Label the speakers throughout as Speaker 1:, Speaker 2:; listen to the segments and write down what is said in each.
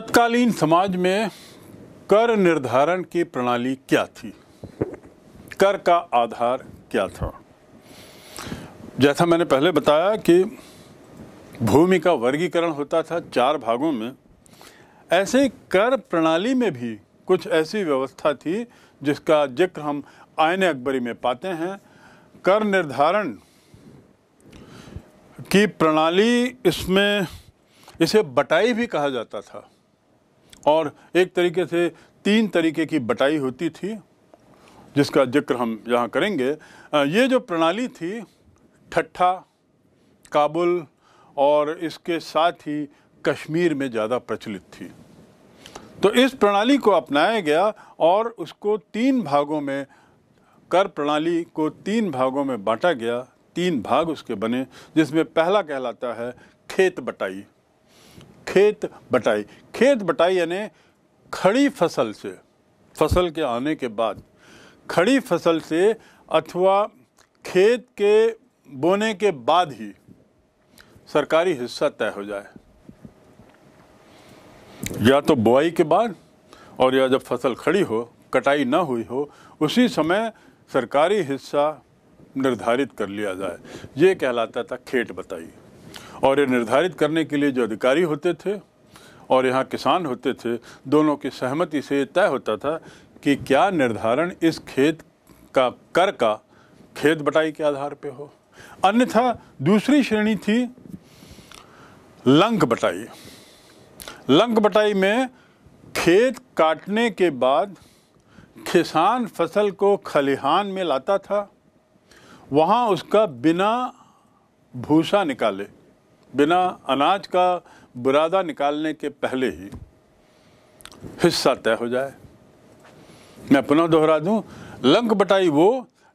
Speaker 1: तत्कालीन समाज में कर निर्धारण की प्रणाली क्या थी कर का आधार क्या था जैसा मैंने पहले बताया कि भूमि का वर्गीकरण होता था चार भागों में ऐसे कर प्रणाली में भी कुछ ऐसी व्यवस्था थी जिसका जिक्र हम आयन अकबरी में पाते हैं कर निर्धारण की प्रणाली इसमें इसे बटाई भी कहा जाता था और एक तरीके से तीन तरीके की बटाई होती थी जिसका जिक्र हम यहाँ करेंगे ये जो प्रणाली थी ठट्ठा काबुल और इसके साथ ही कश्मीर में ज़्यादा प्रचलित थी तो इस प्रणाली को अपनाया गया और उसको तीन भागों में कर प्रणाली को तीन भागों में बांटा गया तीन भाग उसके बने जिसमें पहला कहलाता है खेत बटाई खेत बटाई खेत बटाई यानी खड़ी फसल से फसल के आने के बाद खड़ी फसल से अथवा खेत के बोने के बाद ही सरकारी हिस्सा तय हो जाए या तो बुआई के बाद और या जब फसल खड़ी हो कटाई ना हुई हो उसी समय सरकारी हिस्सा निर्धारित कर लिया जाए ये कहलाता था खेत बताइए और ये निर्धारित करने के लिए जो अधिकारी होते थे और यहाँ किसान होते थे दोनों की सहमति से तय होता था कि क्या निर्धारण इस खेत का कर का खेत बटाई के आधार पे हो अन्यथा दूसरी श्रेणी थी लंक बटाई लंक बटाई में खेत काटने के बाद किसान फसल को खलिहान में लाता था वहाँ उसका बिना भूसा निकाले बिना अनाज का बुरादा निकालने के पहले ही हिस्सा तय हो जाए मैं पुनः दोहरा दूं लंक बटाई वो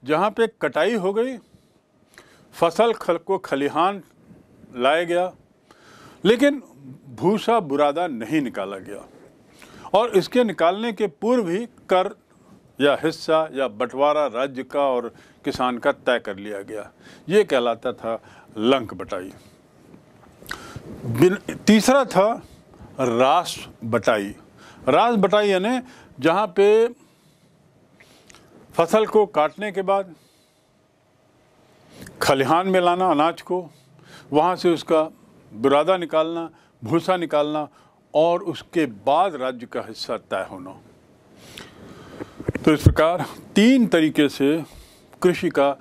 Speaker 1: जहाँ पे कटाई हो गई फसल खल को खलिहान लाया गया लेकिन भूसा बुरादा नहीं निकाला गया और इसके निकालने के पूर्व ही कर या हिस्सा या बंटवारा राज्य का और किसान का तय कर लिया गया ये कहलाता था लंक बटाई तीसरा था रास बटाई रास बटाई यानी जहाँ पे फसल को काटने के बाद खलिहान में लाना अनाज को वहाँ से उसका बुरादा निकालना भूसा निकालना और उसके बाद राज्य का हिस्सा तय होना तो इस प्रकार तीन तरीके से कृषि का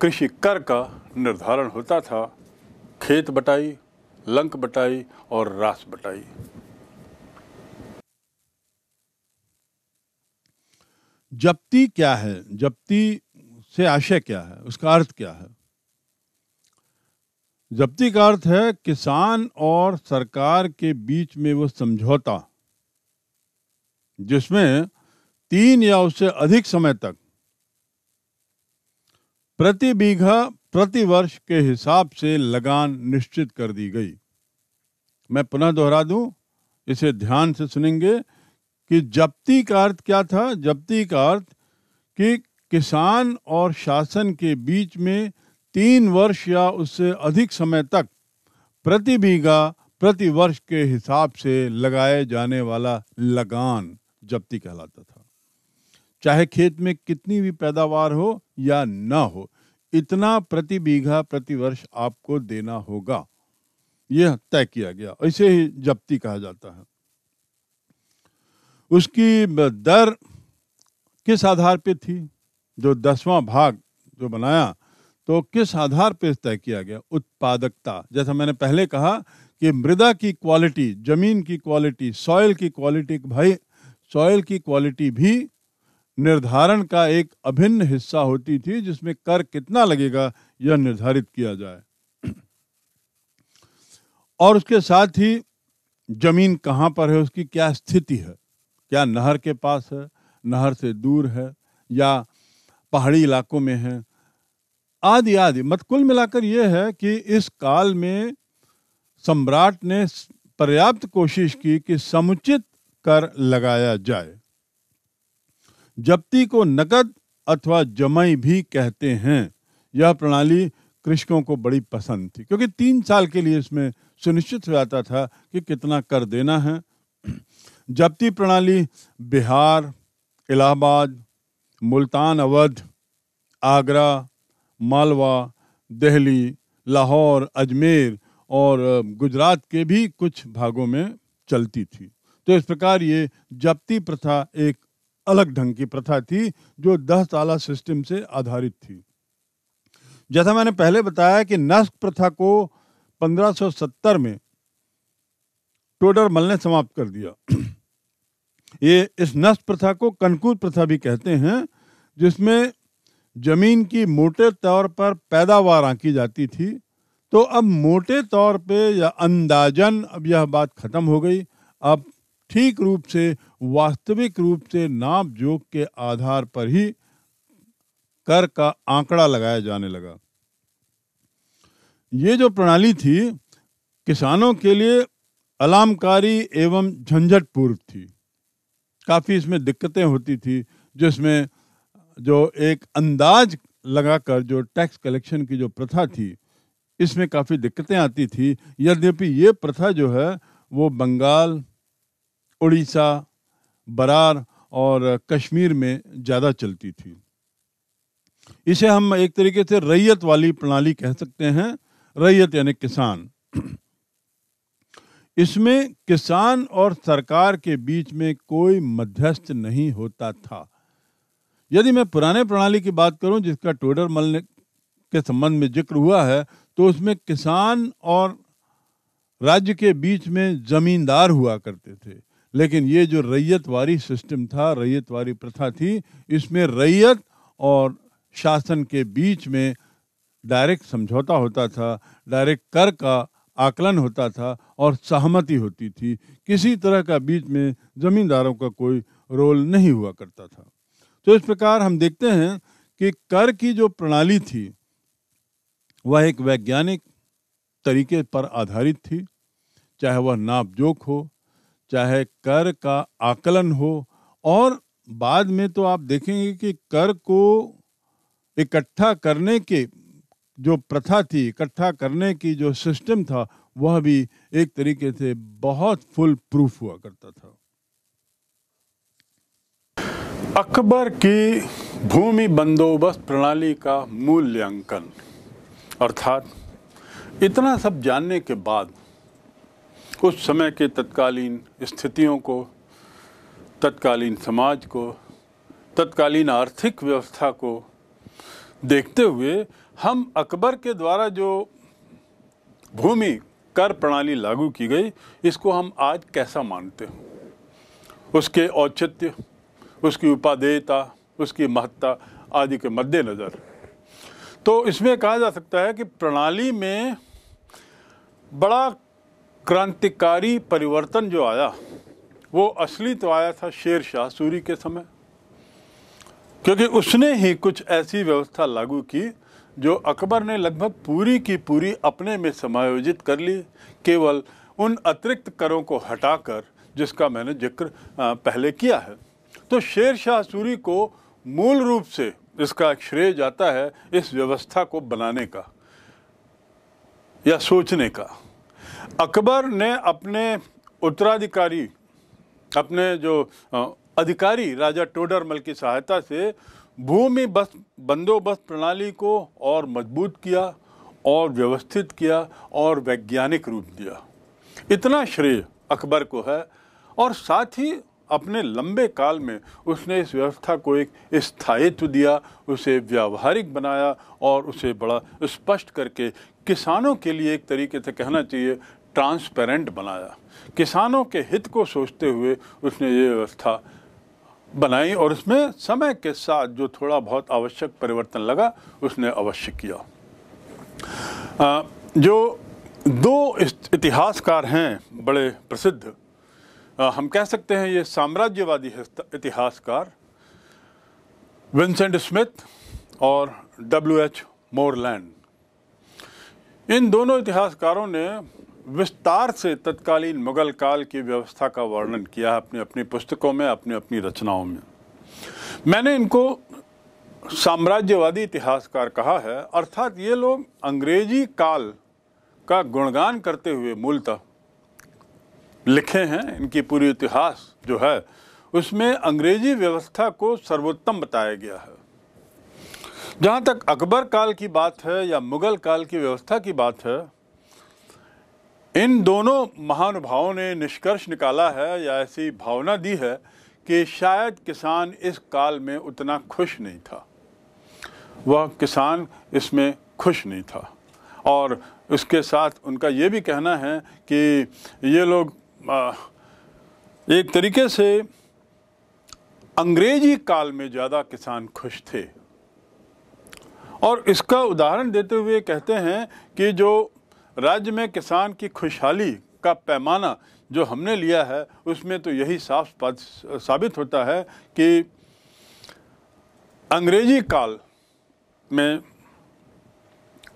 Speaker 1: कृषि कर का निर्धारण होता था खेत बटाई लंक बटाई और रास बटाई जप्ती क्या है जप्ती से आशय क्या है उसका अर्थ क्या है जब्ती का अर्थ है किसान और सरकार के बीच में वो समझौता जिसमें तीन या उससे अधिक समय तक प्रति बीघा प्रति वर्ष के हिसाब से लगान निश्चित कर दी गई मैं पुनः दोहरा दूं इसे ध्यान से सुनेंगे कि जब्ती का अर्थ क्या था जब्ती का अर्थ कि किसान और शासन के बीच में तीन वर्ष या उससे अधिक समय तक प्रति बीघा प्रति वर्ष के हिसाब से लगाए जाने वाला लगान जब्ती कहलाता था चाहे खेत में कितनी भी पैदावार हो या ना हो इतना प्रति बीघा प्रति वर्ष आपको देना होगा यह तय किया गया ऐसे ही जब्ती कहा जाता है उसकी दर किस आधार पे थी जो दसवां भाग जो बनाया तो किस आधार पर तय किया गया उत्पादकता जैसा मैंने पहले कहा कि मृदा की क्वालिटी जमीन की क्वालिटी सॉयल की क्वालिटी भाई सॉयल की क्वालिटी भी निर्धारण का एक अभिन्न हिस्सा होती थी जिसमें कर कितना लगेगा यह निर्धारित किया जाए और उसके साथ ही जमीन कहाँ पर है उसकी क्या स्थिति है क्या नहर के पास है नहर से दूर है या पहाड़ी इलाकों में है आदि आदि मत कुल मिलाकर यह है कि इस काल में सम्राट ने पर्याप्त कोशिश की कि समुचित कर लगाया जाए जप्ती को नकद अथवा जमाई भी कहते हैं यह प्रणाली कृषकों को बड़ी पसंद थी क्योंकि तीन साल के लिए इसमें सुनिश्चित हो जाता था कि कितना कर देना है जब्ती प्रणाली बिहार इलाहाबाद मुल्तान अवध आगरा मालवा दिल्ली लाहौर अजमेर और गुजरात के भी कुछ भागों में चलती थी तो इस प्रकार ये जब्ती प्रथा एक अलग ढंग की प्रथा थी जो दस ताला सिस्टम से आधारित थी जैसा मैंने पहले बताया कि नस्क प्रथा को 1570 में मल ने समाप्त कर दिया ये इस नस्क प्रथा को कनकूद प्रथा भी कहते हैं जिसमें जमीन की मोटे तौर पर पैदावार आंकी जाती थी तो अब मोटे तौर पे या अंदाजन अब यह बात ख़त्म हो गई अब ठीक रूप से वास्तविक रूप से नाप जोक के आधार पर ही कर का आंकड़ा लगाया जाने लगा ये जो प्रणाली थी किसानों के लिए अलामकारी एवं झंझट पूर्व थी काफ़ी इसमें दिक्कतें होती थी जिसमें जो एक अंदाज लगाकर जो टैक्स कलेक्शन की जो प्रथा थी इसमें काफ़ी दिक्कतें आती थी यद्यपि ये प्रथा जो है वो बंगाल उड़ीसा बरार और कश्मीर में ज़्यादा चलती थी इसे हम एक तरीके से रैयत वाली प्रणाली कह सकते हैं रैयत यानी किसान इसमें किसान और सरकार के बीच में कोई मध्यस्थ नहीं होता था यदि मैं पुराने प्रणाली की बात करूं जिसका टोडर मल ने के संबंध में जिक्र हुआ है तो उसमें किसान और राज्य के बीच में जमींदार हुआ करते थे लेकिन ये जो रैयतवारी सिस्टम था रैयतवारी प्रथा थी इसमें रैयत और शासन के बीच में डायरेक्ट समझौता होता था डायरेक्ट कर का आकलन होता था और सहमति होती थी किसी तरह का बीच में जमींदारों का कोई रोल नहीं हुआ करता था तो इस प्रकार हम देखते हैं कि कर की जो प्रणाली थी वह एक वैज्ञानिक तरीके पर आधारित थी चाहे वह नापजोक हो चाहे कर का आकलन हो और बाद में तो आप देखेंगे कि कर को इकट्ठा करने के जो प्रथा थी इकट्ठा करने की जो सिस्टम था वह भी एक तरीके से बहुत फुल प्रूफ हुआ करता था अकबर की भूमि बंदोबस्त प्रणाली का मूल्यांकन अर्थात इतना सब जानने के बाद उस समय के तत्कालीन स्थितियों को तत्कालीन समाज को तत्कालीन आर्थिक व्यवस्था को देखते हुए हम अकबर के द्वारा जो भूमि कर प्रणाली लागू की गई इसको हम आज कैसा मानते हैं उसके औचित्य उसकी उपादेयता उसकी महत्ता आदि के मद्देनज़र तो इसमें कहा जा सकता है कि प्रणाली में बड़ा क्रांतिकारी परिवर्तन जो आया वो असली तो आया था शेर शाह सूरी के समय क्योंकि उसने ही कुछ ऐसी व्यवस्था लागू की जो अकबर ने लगभग पूरी की पूरी अपने में समायोजित कर ली केवल उन अतिरिक्त करों को हटाकर जिसका मैंने जिक्र पहले किया है तो शेर शाह सूरी को मूल रूप से इसका श्रेय जाता है इस व्यवस्था को बनाने का या सोचने का अकबर ने अपने उत्तराधिकारी अपने जो अधिकारी राजा टोडरमल की सहायता से भूमि बस बंदोबस्त प्रणाली को और मजबूत किया और व्यवस्थित किया और वैज्ञानिक रूप दिया इतना श्रेय अकबर को है और साथ ही अपने लंबे काल में उसने इस व्यवस्था को एक स्थायित्व दिया उसे व्यावहारिक बनाया और उसे बड़ा स्पष्ट करके किसानों के लिए एक तरीके से कहना चाहिए ट्रांसपेरेंट बनाया किसानों के हित को सोचते हुए उसने ये व्यवस्था बनाई और उसमें समय के साथ जो थोड़ा बहुत आवश्यक परिवर्तन लगा उसने अवश्य किया आ, जो दो इतिहासकार हैं बड़े प्रसिद्ध हम कह सकते हैं ये साम्राज्यवादी इतिहासकार विंसेंट स्मिथ और डब्ल्यू एच मोरलैंड इन दोनों इतिहासकारों ने विस्तार से तत्कालीन मुगल काल की व्यवस्था का वर्णन किया है अपनी अपनी पुस्तकों में अपनी अपनी रचनाओं में मैंने इनको साम्राज्यवादी इतिहासकार कहा है अर्थात ये लोग अंग्रेजी काल का गुणगान करते हुए मूलतः लिखे हैं इनकी पूरी इतिहास जो है उसमें अंग्रेजी व्यवस्था को सर्वोत्तम बताया गया है जहाँ तक अकबर काल की बात है या मुगल काल की व्यवस्था की बात है इन दोनों महानुभावों ने निष्कर्ष निकाला है या ऐसी भावना दी है कि शायद किसान इस काल में उतना खुश नहीं था वह किसान इसमें खुश नहीं था और उसके साथ उनका ये भी कहना है कि ये लोग एक तरीके से अंग्रेजी काल में ज़्यादा किसान खुश थे और इसका उदाहरण देते हुए कहते हैं कि जो राज्य में किसान की खुशहाली का पैमाना जो हमने लिया है उसमें तो यही साफ साबित होता है कि अंग्रेजी काल में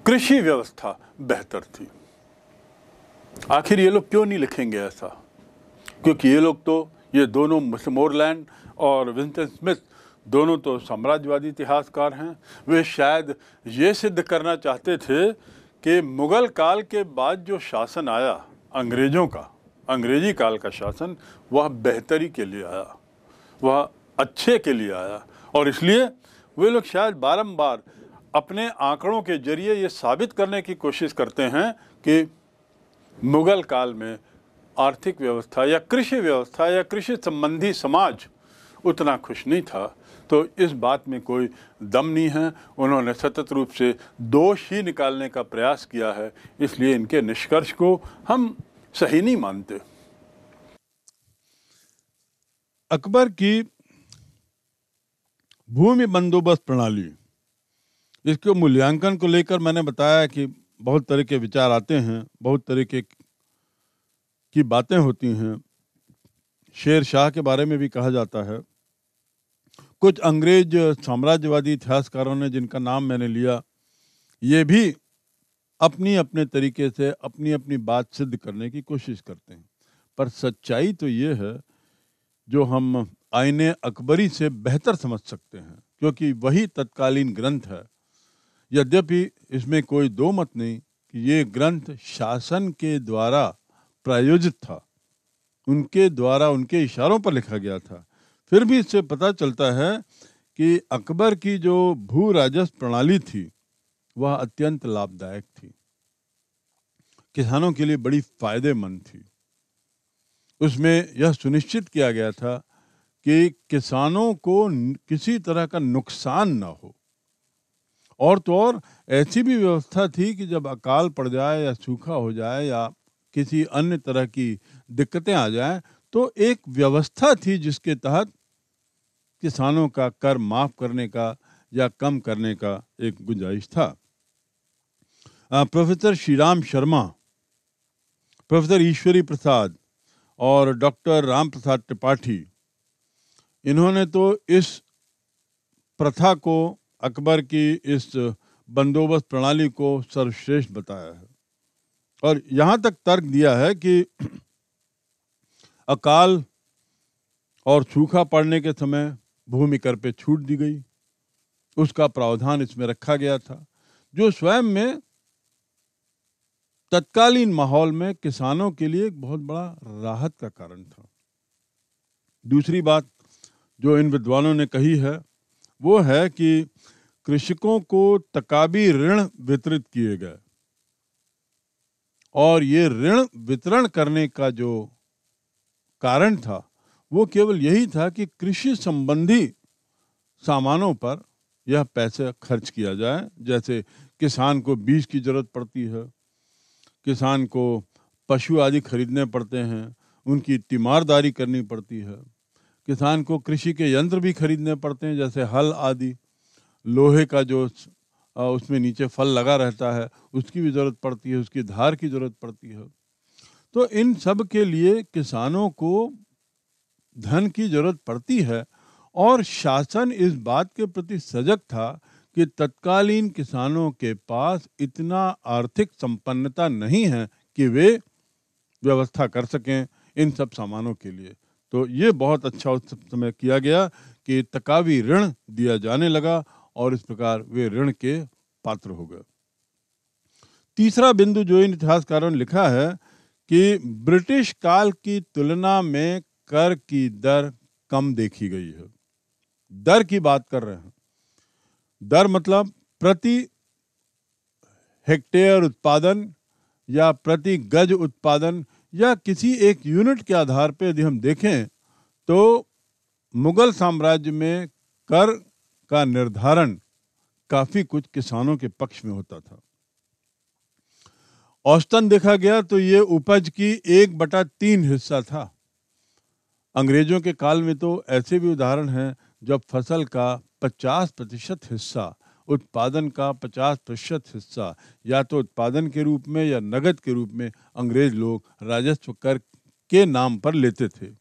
Speaker 1: कृषि व्यवस्था बेहतर थी आखिर ये लोग क्यों नहीं लिखेंगे ऐसा क्योंकि ये लोग तो ये दोनों मोरलैंड और विंस्टन स्मिथ दोनों तो साम्राज्यवादी इतिहासकार हैं वे शायद ये सिद्ध करना चाहते थे कि मुग़ल काल के बाद जो शासन आया अंग्रेज़ों का अंग्रेजी काल का शासन वह बेहतरी के लिए आया वह अच्छे के लिए आया और इसलिए वे लोग शायद बारंबार अपने आंकड़ों के जरिए ये साबित करने की कोशिश करते हैं कि मुग़ल काल में आर्थिक व्यवस्था या कृषि व्यवस्था या कृषि संबंधी समाज उतना खुश नहीं था तो इस बात में कोई दम नहीं है उन्होंने सतत रूप से दोष ही निकालने का प्रयास किया है इसलिए इनके निष्कर्ष को हम सही नहीं मानते अकबर की भूमि बंदोबस्त प्रणाली इसके मूल्यांकन को लेकर मैंने बताया कि बहुत तरह के विचार आते हैं बहुत तरह के की बातें होती हैं शेर शाह के बारे में भी कहा जाता है कुछ अंग्रेज साम्राज्यवादी इतिहासकारों ने जिनका नाम मैंने लिया ये भी अपनी अपने तरीके से अपनी अपनी बात सिद्ध करने की कोशिश करते हैं पर सच्चाई तो ये है जो हम आईने अकबरी से बेहतर समझ सकते हैं क्योंकि वही तत्कालीन ग्रंथ है यद्यपि इसमें कोई दो मत नहीं कि ये ग्रंथ शासन के द्वारा प्रायोजित था उनके द्वारा उनके इशारों पर लिखा गया था फिर भी इससे पता चलता है कि अकबर की जो भू राजस्व प्रणाली थी वह अत्यंत लाभदायक थी किसानों के लिए बड़ी फायदेमंद थी उसमें यह सुनिश्चित किया गया था कि किसानों को किसी तरह का नुकसान ना हो और तो और ऐसी भी व्यवस्था थी कि जब अकाल पड़ जाए या सूखा हो जाए या किसी अन्य तरह की दिक्कतें आ जाए तो एक व्यवस्था थी जिसके तहत किसानों का कर माफ करने का या कम करने का एक गुंजाइश था प्रोफेसर श्रीराम शर्मा प्रोफेसर ईश्वरी प्रसाद और डॉक्टर राम प्रसाद त्रिपाठी इन्होंने तो इस प्रथा को अकबर की इस बंदोबस्त प्रणाली को सर्वश्रेष्ठ बताया है और यहाँ तक तर्क दिया है कि अकाल और सूखा पड़ने के समय भूमि कर पे छूट दी गई उसका प्रावधान इसमें रखा गया था जो स्वयं में तत्कालीन माहौल में किसानों के लिए एक बहुत बड़ा राहत का कारण था दूसरी बात जो इन विद्वानों ने कही है वो है कि कृषकों को तकाबी ऋण वितरित किए गए और ये ऋण वितरण करने का जो कारण था वो केवल यही था कि कृषि संबंधी सामानों पर यह पैसे खर्च किया जाए जैसे किसान को बीज की जरूरत पड़ती है किसान को पशु आदि खरीदने पड़ते हैं उनकी तीमारदारी करनी पड़ती है किसान को कृषि के यंत्र भी खरीदने पड़ते हैं जैसे हल आदि लोहे का जो उसमें नीचे फल लगा रहता है उसकी भी ज़रूरत पड़ती है उसकी धार की ज़रूरत पड़ती है तो इन सब के लिए किसानों को धन की ज़रूरत पड़ती है और शासन इस बात के प्रति सजग था कि तत्कालीन किसानों के पास इतना आर्थिक संपन्नता नहीं है कि वे व्यवस्था कर सकें इन सब सामानों के लिए तो ये बहुत अच्छा उस समय किया गया कि तकावी ऋण दिया जाने लगा और इस प्रकार वे ऋण के पात्र हो गए तीसरा बिंदु जो इन इतिहासकारों ने लिखा है कि ब्रिटिश काल की तुलना में कर की दर कम देखी गई है दर की बात कर रहे हैं दर मतलब प्रति हेक्टेयर उत्पादन या प्रति गज उत्पादन या किसी एक यूनिट के आधार पर यदि हम देखें तो मुगल साम्राज्य में कर का निर्धारण काफी कुछ किसानों के पक्ष में होता था औस्तन देखा गया तो ये उपज की एक बटा तीन हिस्सा था अंग्रेजों के काल में तो ऐसे भी उदाहरण हैं जब फसल का 50 प्रतिशत हिस्सा उत्पादन का 50 प्रतिशत हिस्सा या तो उत्पादन के रूप में या नगद के रूप में अंग्रेज लोग राजस्व कर के नाम पर लेते थे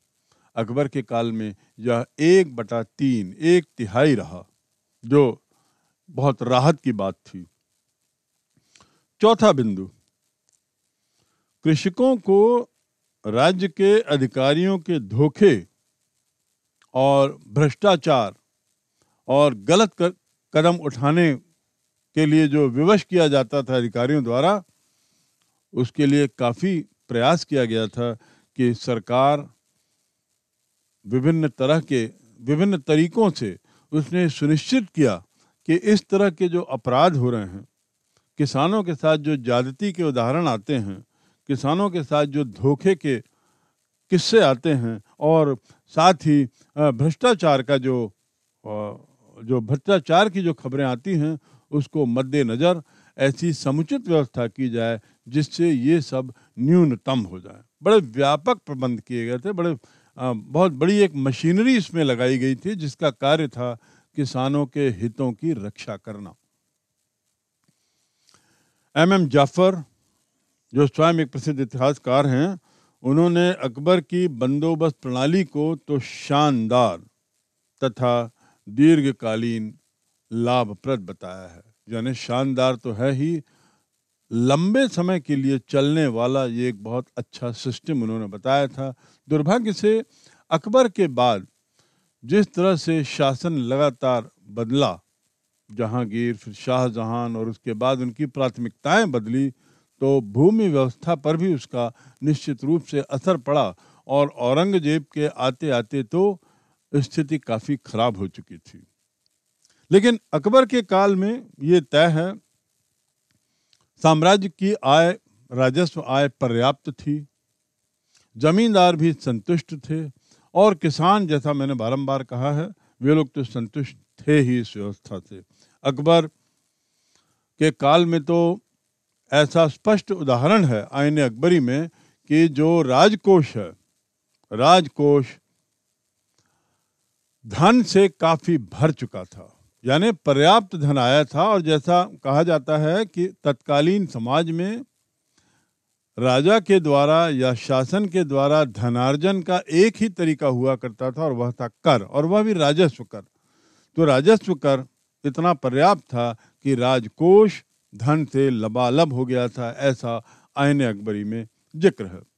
Speaker 1: अकबर के काल में यह एक बटा तीन एक तिहाई रहा जो बहुत राहत की बात थी चौथा बिंदु कृषकों को राज्य के अधिकारियों के धोखे और भ्रष्टाचार और गलत कर, कदम उठाने के लिए जो विवश किया जाता था अधिकारियों द्वारा उसके लिए काफ़ी प्रयास किया गया था कि सरकार विभिन्न तरह के विभिन्न तरीकों से उसने सुनिश्चित किया कि इस तरह के जो अपराध हो रहे हैं किसानों के साथ जो ज्यादती के उदाहरण आते हैं किसानों के साथ जो धोखे के किस्से आते हैं और साथ ही भ्रष्टाचार का जो जो भ्रष्टाचार की जो खबरें आती हैं उसको मद्देनज़र ऐसी समुचित व्यवस्था की जाए जिससे ये सब न्यूनतम हो जाए बड़े व्यापक प्रबंध किए गए थे बड़े बहुत बड़ी एक मशीनरी इसमें लगाई गई थी जिसका कार्य था किसानों के हितों की रक्षा करना एम एम जाफर जो स्वयं एक प्रसिद्ध इतिहासकार हैं उन्होंने अकबर की बंदोबस्त प्रणाली को तो शानदार तथा दीर्घकालीन लाभप्रद बताया है यानी शानदार तो है ही लंबे समय के लिए चलने वाला ये एक बहुत अच्छा सिस्टम उन्होंने बताया था दुर्भाग्य से अकबर के बाद जिस तरह से शासन लगातार बदला जहांगीर फिर शाहजहां और उसके बाद उनकी प्राथमिकताएं बदली तो भूमि व्यवस्था पर भी उसका निश्चित रूप से असर पड़ा और औरंगजेब के आते आते तो स्थिति काफ़ी खराब हो चुकी थी लेकिन अकबर के काल में ये तय है साम्राज्य की आय राजस्व आय पर्याप्त थी जमींदार भी संतुष्ट थे और किसान जैसा मैंने बारंबार कहा है वे लोग तो संतुष्ट थे ही इस व्यवस्था से अकबर के काल में तो ऐसा स्पष्ट उदाहरण है आयन अकबरी में कि जो राजकोष है राजकोष धन से काफ़ी भर चुका था यानी पर्याप्त धन आया था और जैसा कहा जाता है कि तत्कालीन समाज में राजा के द्वारा या शासन के द्वारा धनार्जन का एक ही तरीका हुआ करता था और वह था कर और वह भी राजस्व कर तो राजस्व कर इतना पर्याप्त था कि राजकोष धन से लबालब हो गया था ऐसा आयन अकबरी में जिक्र है